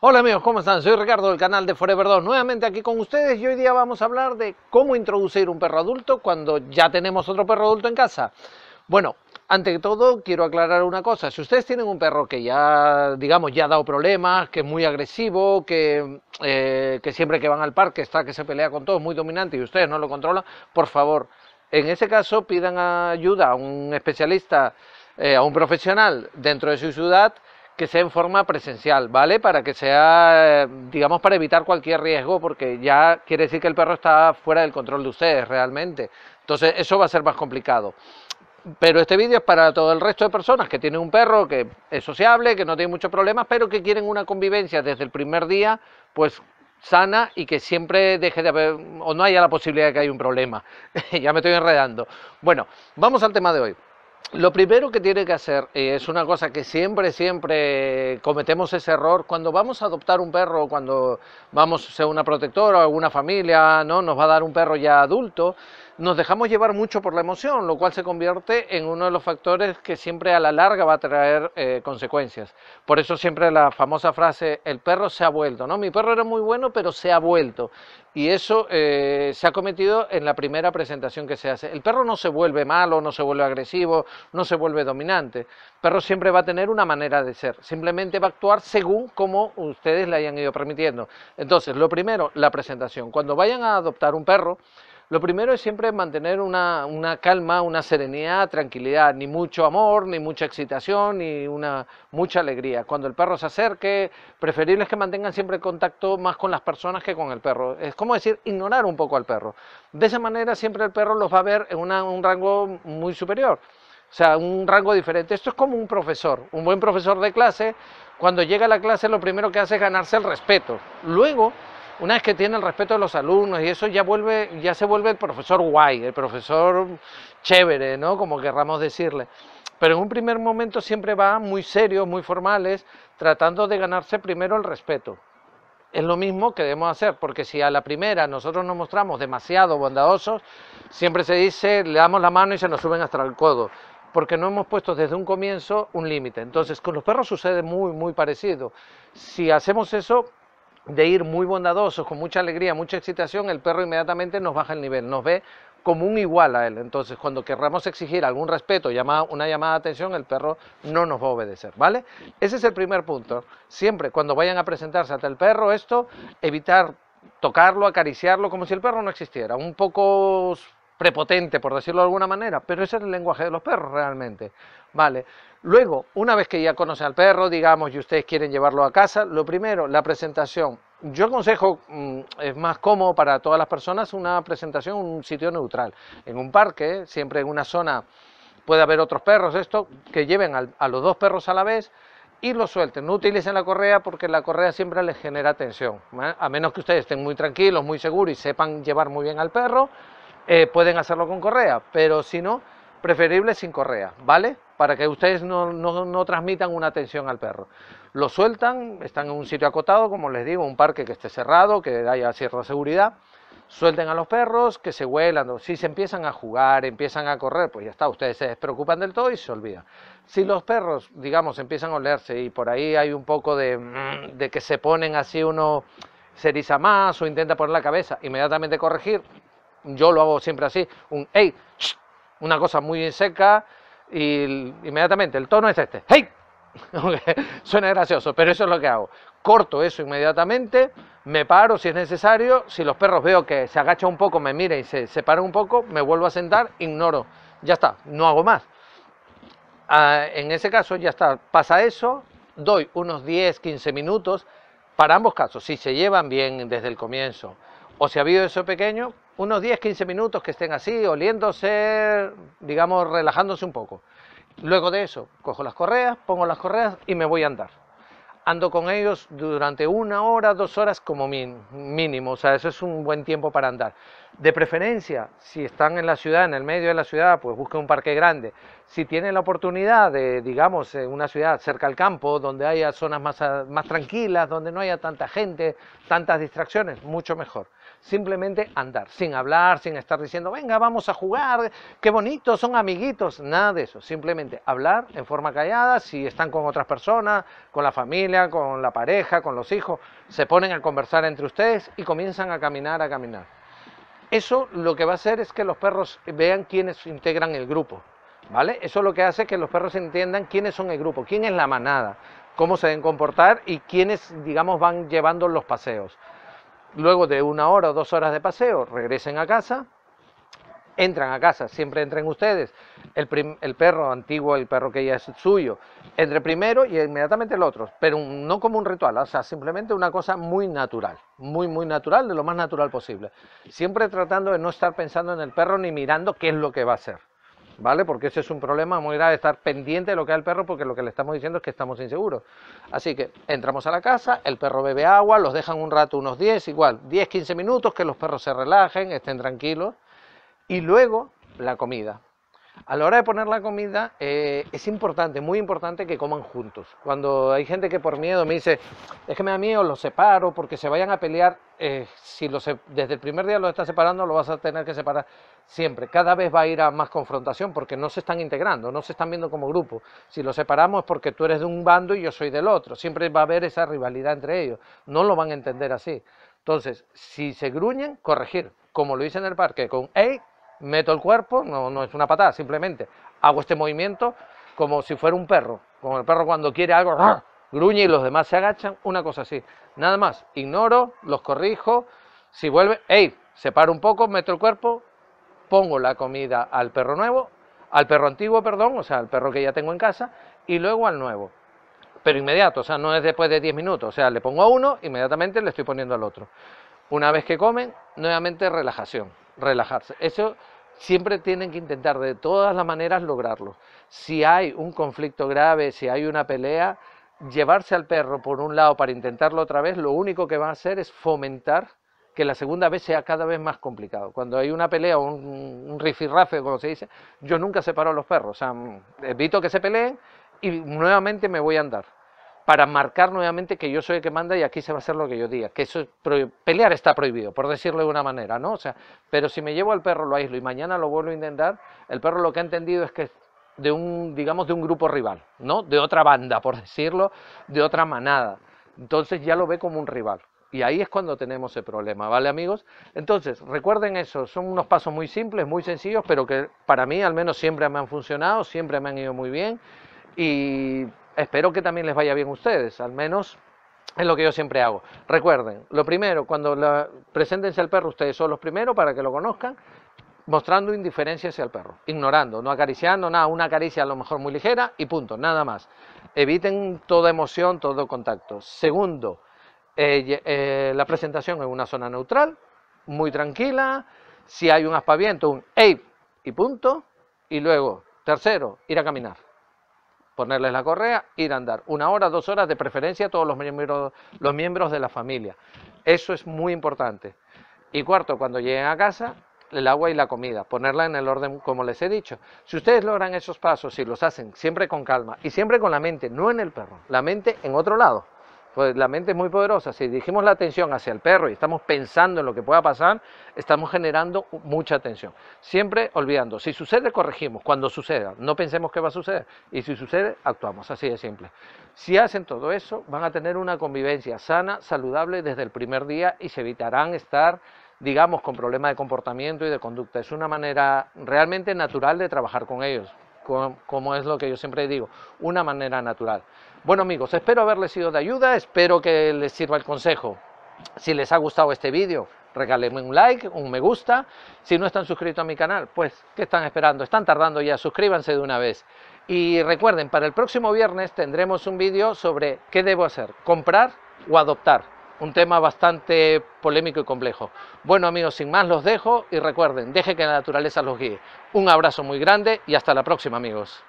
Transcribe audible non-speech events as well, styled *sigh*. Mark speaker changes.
Speaker 1: Hola amigos, ¿cómo están? Soy Ricardo del canal de Forever 2, nuevamente aquí con ustedes y hoy día vamos a hablar de cómo introducir un perro adulto cuando ya tenemos otro perro adulto en casa. Bueno, ante todo quiero aclarar una cosa, si ustedes tienen un perro que ya, digamos, ya ha dado problemas, que es muy agresivo, que, eh, siempre que van al parque está que se pelea con todos, muy dominante y ustedes no lo controlan, por favor, en ese caso pidan ayuda a un especialista, eh, a un profesional dentro de su ciudad que sea en forma presencial, ¿vale? Para que sea, digamos, para evitar cualquier riesgo, porque ya quiere decir que el perro está fuera del control de ustedes realmente. Entonces, eso va a ser más complicado. Pero este vídeo es para todo el resto de personas que tienen un perro que es sociable, que no tiene muchos problemas, pero que quieren una convivencia desde el primer día, pues sana y que siempre deje de haber o no haya la posibilidad de que haya un problema. *laughs* ya me estoy enredando. Bueno, vamos al tema de hoy lo primero que tiene que hacer, eh, es una cosa que siempre, siempre cometemos ese error, cuando vamos a adoptar un perro, cuando vamos a ser una protectora, o alguna familia, ¿no? nos va a dar un perro ya adulto, nos dejamos llevar mucho por la emoción, lo cual se convierte en uno de los factores que siempre a la larga va a traer eh, consecuencias. Por eso siempre la famosa frase, el perro se ha vuelto, ¿no? Mi perro era muy bueno, pero se ha vuelto. Y eso eh, se ha cometido en la primera presentación que se hace. El perro no se vuelve malo, no se vuelve agresivo, no se vuelve dominante. El perro siempre va a tener una manera de ser, simplemente va a actuar según como ustedes le hayan ido permitiendo. Entonces, lo primero, la presentación. Cuando vayan a adoptar un perro, lo primero es siempre mantener una, calma, una serenidad, tranquilidad, ni mucho amor, ni mucha excitación, ni mucha alegría. Cuando el perro se acerque, preferible que mantengan siempre contacto más con las personas que con el perro. Es como decir, ignorar un poco al perro. De esa manera siempre el perro los va a ver en un rango muy superior. O sea, un rango diferente. Esto es como un profesor. Un buen profesor de clase, cuando llega a la clase, lo primero que hace es ganarse el respeto. Luego una vez que tiene el respeto de los alumnos y eso ya vuelve, ya se vuelve el profesor guay, el profesor chévere, ¿no? Como querramos decirle. Pero en un primer momento siempre va muy serio... muy formales, tratando de ganarse primero el respeto. Es lo mismo que debemos hacer, porque si a la primera nosotros nos mostramos demasiado bondadosos, siempre se dice, le damos la mano y se nos suben hasta el codo porque no hemos puesto desde un comienzo un límite. Entonces, con los perros sucede muy, muy parecido. Si hacemos eso, de ir muy bondadosos, con mucha alegría, mucha excitación, el perro inmediatamente nos baja el nivel, nos ve como un igual a él. Entonces, cuando querramos exigir algún respeto, una llamada de atención, el perro no nos va a obedecer, ¿vale? Ese es el primer punto. Siempre, cuando vayan a presentarse ante el perro, esto, evitar tocarlo, acariciarlo, como si el perro no existiera. Un poco prepotente, por decirlo de alguna manera, pero ese es el lenguaje de los perros realmente. Vale. Luego, una vez que ya conoce al perro, digamos, y ustedes quieren llevarlo a casa, lo primero, la presentación. Yo aconsejo, mm, es más cómodo para todas las personas, una presentación en un sitio neutral, en un parque, siempre en una zona, puede haber otros perros, esto, que lleven a los dos perros a la vez y lo suelten. No utilicen la correa porque la correa siempre les genera tensión. ¿eh? A menos que ustedes estén muy tranquilos, muy seguros y sepan llevar muy bien al perro, eh, pueden hacerlo con correa, pero si no, preferible sin correa, ¿vale? Para que ustedes no, transmitan una tensión al perro. Lo sueltan, están en un sitio acotado, como les digo, un parque que esté cerrado, que haya cierta seguridad. Suelten a los perros, que se huelan. Si se empiezan a jugar, empiezan a correr, pues ya está, ustedes se despreocupan del todo y se olvidan. Si los perros, digamos, empiezan a olerse y por ahí hay un poco de, de que se ponen así uno se eriza más o intenta poner la cabeza, inmediatamente corregir, yo lo hago siempre así, un hey, una cosa muy seca y inmediatamente el tono es este, hey, *laughs* suena gracioso, pero eso es lo que hago. Corto eso inmediatamente, me paro si es necesario, si los perros veo que se agacha un poco, me mira y se separa un poco, me vuelvo a sentar, ignoro, ya está, no hago más. Ah, en ese caso ya está, pasa eso, doy unos 10, 15 minutos para ambos casos, si se llevan bien desde el comienzo o si ha habido eso pequeño, unos 10, 15 minutos que estén así, oliéndose, digamos, relajándose un poco. Luego de eso, cojo las correas, pongo las correas y me voy a andar ando con ellos durante una hora, dos horas como mínimo, o sea, eso es un buen tiempo para andar. De preferencia, si están en la ciudad, en el medio de la ciudad, pues busquen un parque grande. Si tienen la oportunidad de, digamos, una ciudad cerca al campo, donde haya zonas más, ah, más tranquilas, donde no haya tanta gente, tantas distracciones, mucho mejor. Simplemente andar, sin hablar, sin estar diciendo, venga, vamos a jugar, qué bonito, son amiguitos, nada de eso. Simplemente hablar en forma callada, si están con otras personas, con la familia, con la pareja, con los hijos, se ponen a conversar entre ustedes y comienzan a caminar, a caminar. Eso lo que va a hacer es que los perros vean quiénes integran el grupo, ¿vale? Eso lo que hace es que los perros entiendan quiénes son el grupo, quién es la manada, cómo se deben comportar y quiénes, digamos, van llevando los paseos. Luego de una hora o dos horas de paseo, regresen a casa, entran a casa, siempre entren ustedes. El, perro antiguo, el perro que ya es suyo, entre primero y inmediatamente el otro, pero no como un ritual, o sea, simplemente una cosa muy natural, muy, muy natural, de lo más natural posible. Siempre tratando de no estar pensando en el perro ni mirando qué es lo que va a hacer. ¿vale? Porque ese es un problema muy grave, estar pendiente de lo que hace el perro, porque lo que le estamos diciendo es que estamos inseguros. Así que entramos a la casa, el perro bebe agua, los dejan un rato, unos 10, igual, 10, 15 minutos, que los perros se relajen, estén tranquilos y luego la comida. A la hora de poner la comida eh, es importante, muy importante que coman juntos. Cuando hay gente que por miedo me dice, es a mí o los separo porque se vayan a pelear, eh, si los, desde el primer día los estás separando, lo vas a tener que separar siempre. Cada vez va a ir a más confrontación porque no se están integrando, no se están viendo como grupo. Si los separamos es porque tú eres de un bando y yo soy del otro. Siempre va a haber esa rivalidad entre ellos. No lo van a entender así. Entonces, si se gruñen, corregir, como lo hice en el parque, con, hey, meto el cuerpo, no, no es una patada, simplemente hago este movimiento como si fuera un perro, como el perro cuando quiere algo, ¡ah! gruñe y los demás se agachan, una cosa así. Nada más, ignoro, los corrijo, si vuelve, hey, separo un poco, meto el cuerpo, pongo la comida al perro nuevo, al perro antiguo, perdón, o sea, al perro que ya tengo en casa, y luego al nuevo. Pero inmediato, o sea, no es después de 10 minutos, o sea, le pongo a uno, inmediatamente le estoy poniendo al otro. Una vez que comen, nuevamente relajación relajarse. Eso siempre tienen que intentar de todas las maneras lograrlo. Si hay un conflicto grave, si hay una pelea, llevarse al perro por un lado para intentarlo otra vez, lo único que va a hacer es fomentar que la segunda vez sea cada vez más complicado. Cuando hay una pelea o un, un, rifirrafe, como se dice, yo nunca separo a los perros. O sea, mm, evito que se peleen y nuevamente me voy a andar para marcar nuevamente que yo soy el que manda y aquí se va a hacer lo que yo diga, que eso pelear está prohibido, por decirlo de una manera, ¿no? O sea, pero si me llevo al perro, lo aíslo y mañana lo vuelvo a intentar, el perro lo que ha entendido es que de un, digamos, de un grupo rival, ¿no? De otra banda, por *laughs* decirlo, de otra manada. Entonces ya lo ve como un rival. Y ahí es cuando tenemos el problema, ¿vale amigos? Entonces, recuerden eso, son unos pasos muy simples, muy sencillos, pero que para mí al menos siempre me han funcionado, siempre me han ido muy bien. Y espero que también les vaya bien a ustedes, al menos es lo que yo siempre hago. Recuerden, lo primero, cuando la, preséntense al perro, ustedes son los primeros para que lo conozcan, mostrando indiferencia hacia el perro, ignorando, no acariciando, nada, una caricia a lo mejor muy ligera y punto, nada más. Eviten toda emoción, todo contacto. Segundo, eh, eh, la presentación en una zona neutral, muy tranquila, si hay un aspaviento, un hey y punto, y luego, tercero, ir a caminar ponerles la correa, ir a andar. Una hora, dos horas, de preferencia todos los miembros, los miembros de la familia. Eso es muy importante. Y cuarto, cuando lleguen a casa, el agua y la comida, ponerla en el orden como les he dicho. Si ustedes logran esos pasos y los hacen siempre con calma y siempre con la mente, no en el perro, la mente en otro lado, pues la mente es muy poderosa. Si dirigimos la atención hacia el perro y estamos pensando en lo que pueda pasar, estamos generando mucha atención. Siempre olvidando, si sucede, corregimos. Cuando suceda, no pensemos que va a suceder. Y si sucede, actuamos. Así de simple. Si hacen todo eso, van a tener una convivencia sana, saludable desde el primer día y se evitarán estar digamos, con problemas de comportamiento y de conducta. Es una manera realmente natural de trabajar con ellos como, es lo que yo siempre digo, una manera natural. Bueno amigos, espero haberles sido de ayuda, espero que les sirva el consejo. Si les ha gustado este vídeo, regálenme un like, un me gusta. Si no están suscritos a mi canal, pues, ¿qué están esperando? Están tardando ya, suscríbanse de una vez. Y recuerden, para el próximo viernes tendremos un vídeo sobre qué debo hacer, comprar o adoptar un tema bastante polémico y complejo. Bueno amigos, sin más los dejo y recuerden, deje que la naturaleza los guíe. Un abrazo muy grande y hasta la próxima amigos.